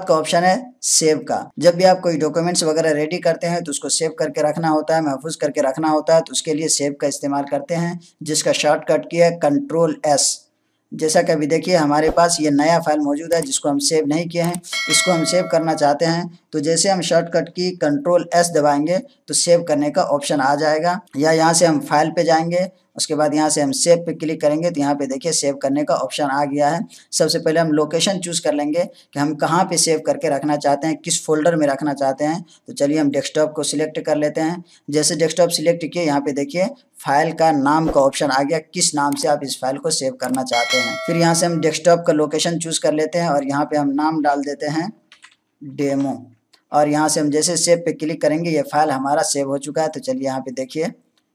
आपका ऑप्शन है सेव का जब भी आप कोई डॉक्यूमेंट्स वगैरह रेडी करते हैं तो उसको सेव करके रखना होता है महफूज करके रखना होता है तो उसके लिए सेव का इस्तेमाल करते हैं जिसका शॉर्टकट की है कंट्रोल एस जैसा कि अभी देखिए हमारे पास ये नया फाइल मौजूद है जिसको हम सेव नहीं किए हैं इसको हम सेव करना चाहते हैं तो जैसे हम शॉर्टकट की कंट्रोल एस दबाएंगे तो सेव करने का ऑप्शन आ जाएगा या यहाँ से हम फाइल पे जाएंगे उसके बाद यहाँ से हम सेव पे क्लिक करेंगे तो यहाँ पे देखिए सेव करने का ऑप्शन आ गया है सबसे पहले हम लोकेशन चूज़ कर लेंगे कि हम कहाँ पे सेव करके रखना चाहते हैं किस फोल्डर में रखना चाहते हैं तो चलिए हम डेस्कटॉप को सिलेक्ट कर लेते हैं जैसे डेस्कटॉप सिलेक्ट किए यहाँ पे देखिए फाइल का नाम का ऑप्शन आ गया किस नाम से आप इस फाइल को सेव करना चाहते हैं फिर यहाँ से हम डेस्कटॉप का लोकेशन चूज कर लेते हैं और यहाँ पे हम नाम डाल देते हैं डेमो और यहाँ से हम जैसे सेव पे क्लिक करेंगे ये फाइल हमारा सेव हो चुका है तो चलिए यहाँ पे देखिए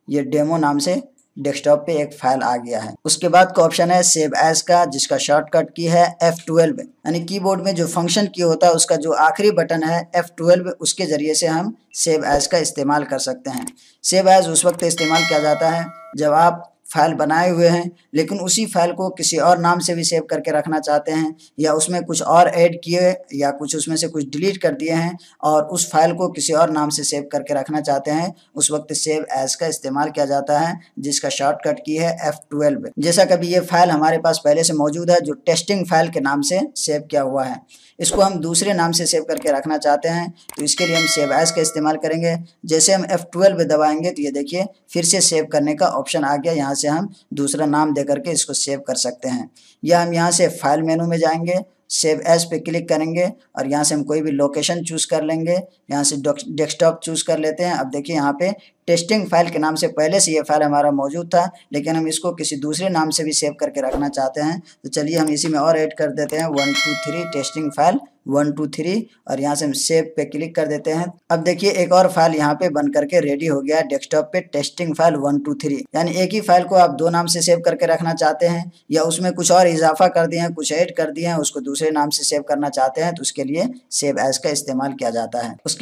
ये डेमो नाम से डेस्कटॉप पे एक फाइल आ गया है उसके बाद का ऑप्शन है सेव एस का जिसका शॉर्टकट की है एफ ट्वेल्व यानी कीबोर्ड में जो फंक्शन की होता है उसका जो आखिरी बटन है एफ उसके जरिए से हम सेव एस का इस्तेमाल कर सकते हैं सेव एज उस वक्त इस्तेमाल किया जाता है जब आप फाइल बनाए हुए हैं लेकिन उसी फाइल को किसी और नाम से भी सेव करके रखना चाहते हैं या उसमें कुछ और ऐड किए या कुछ उसमें से कुछ डिलीट कर दिए हैं और उस फाइल को किसी और नाम से सेव करके रखना चाहते हैं उस वक्त सेव एज का इस्तेमाल किया जाता है जिसका शॉर्टकट की है एफ ट्वेल्व जैसा कभी ये फाइल हमारे पास पहले से मौजूद है जो टेस्टिंग फाइल के नाम से सेव किया हुआ है इसको हम दूसरे नाम से सेव करके रखना चाहते हैं तो इसके लिए हम सेव एज का इस्तेमाल करेंगे जैसे हम एफ ट्वेल्व दबाएंगे तो ये देखिए फिर से सेव करने का ऑप्शन आ गया यहाँ से से हम दूसरा नाम दे करके इसको सेव कर सकते हैं या हम यहाँ से फाइल मेनू में जाएंगे सेव एस पे क्लिक करेंगे और यहाँ से हम कोई भी लोकेशन चूज़ कर लेंगे यहाँ से डेस्कटॉप चूज़ कर लेते हैं अब देखिए यहाँ पे टेस्टिंग फाइल के नाम से पहले से ये फाइल हमारा मौजूद था लेकिन हम इसको किसी दूसरे नाम से भी सेव करके रखना चाहते हैं तो चलिए हम इसी में और ऐड कर देते हैं one two three testing file one two three और यहाँ से हम सेव पे क्लिक कर देते हैं अब देखिए एक और फाइल यहाँ पे बन करके रेडी हो गया डेस्कटॉप पे testing file one two three यानी एक ही फाइल को आप दो नाम से सेव करके रखना चाहते हैं या उसमें कुछ और इजाफा कर दिए हैं कुछ ऐड कर दिए हैं उसको दूसरे नाम से सेव करना चाहते हैं तो उसके लिए सेव एज का इस्तेमाल किया जाता है उसके